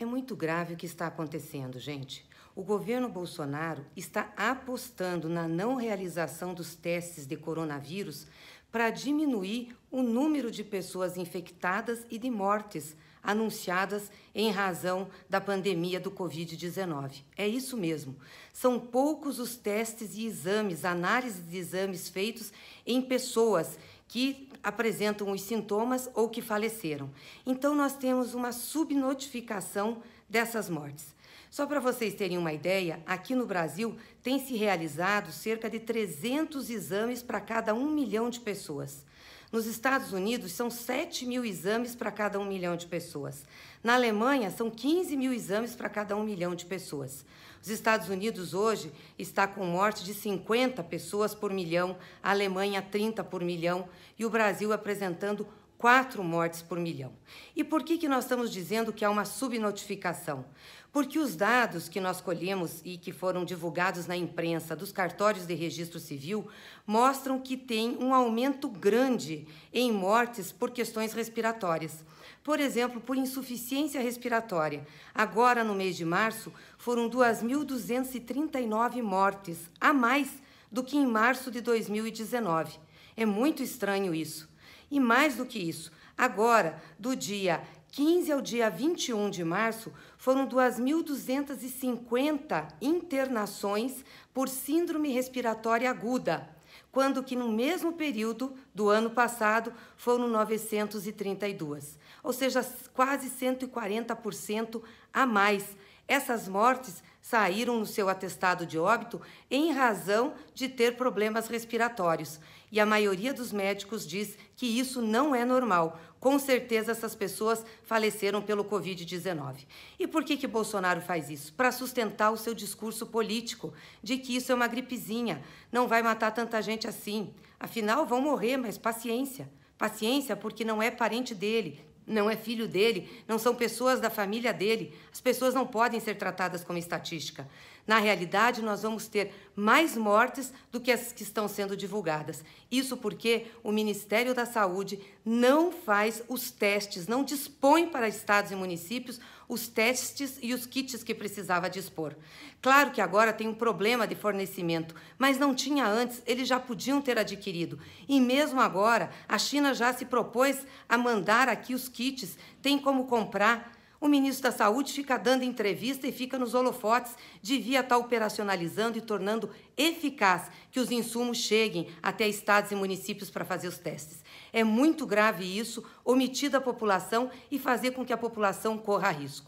É muito grave o que está acontecendo, gente. O governo Bolsonaro está apostando na não realização dos testes de coronavírus para diminuir o número de pessoas infectadas e de mortes anunciadas em razão da pandemia do Covid-19. É isso mesmo. São poucos os testes e exames, análises de exames feitos em pessoas que apresentam os sintomas ou que faleceram. Então, nós temos uma subnotificação dessas mortes. Só para vocês terem uma ideia, aqui no Brasil tem se realizado cerca de 300 exames para cada um milhão de pessoas. Nos Estados Unidos, são 7 mil exames para cada 1 milhão de pessoas. Na Alemanha, são 15 mil exames para cada 1 milhão de pessoas. Os Estados Unidos hoje está com morte de 50 pessoas por milhão, a Alemanha 30 por milhão e o Brasil apresentando quatro mortes por milhão. E por que, que nós estamos dizendo que há uma subnotificação? Porque os dados que nós colhemos e que foram divulgados na imprensa dos cartórios de registro civil mostram que tem um aumento grande em mortes por questões respiratórias. Por exemplo, por insuficiência respiratória. Agora, no mês de março, foram 2.239 mortes a mais do que em março de 2019. É muito estranho isso. E mais do que isso, agora, do dia 15 ao dia 21 de março, foram 2.250 internações por síndrome respiratória aguda, quando que no mesmo período do ano passado foram 932, ou seja, quase 140% a mais. Essas mortes saíram no seu atestado de óbito em razão de ter problemas respiratórios. E a maioria dos médicos diz que isso não é normal. Com certeza essas pessoas faleceram pelo Covid-19. E por que, que Bolsonaro faz isso? Para sustentar o seu discurso político de que isso é uma gripezinha, não vai matar tanta gente assim. Afinal, vão morrer, mas paciência. Paciência, porque não é parente dele, não é filho dele, não são pessoas da família dele. As pessoas não podem ser tratadas como estatística. Na realidade, nós vamos ter mais mortes do que as que estão sendo divulgadas. Isso porque o Ministério da Saúde não faz os testes, não dispõe para estados e municípios os testes e os kits que precisava dispor. Claro que agora tem um problema de fornecimento, mas não tinha antes, eles já podiam ter adquirido. E mesmo agora, a China já se propôs a mandar aqui os kits, tem como comprar. O ministro da Saúde fica dando entrevista e fica nos holofotes, devia estar tá operacionalizando e tornando eficaz que os insumos cheguem até estados e municípios para fazer os testes. É muito grave isso, omitir da população e fazer com que a população corra risco.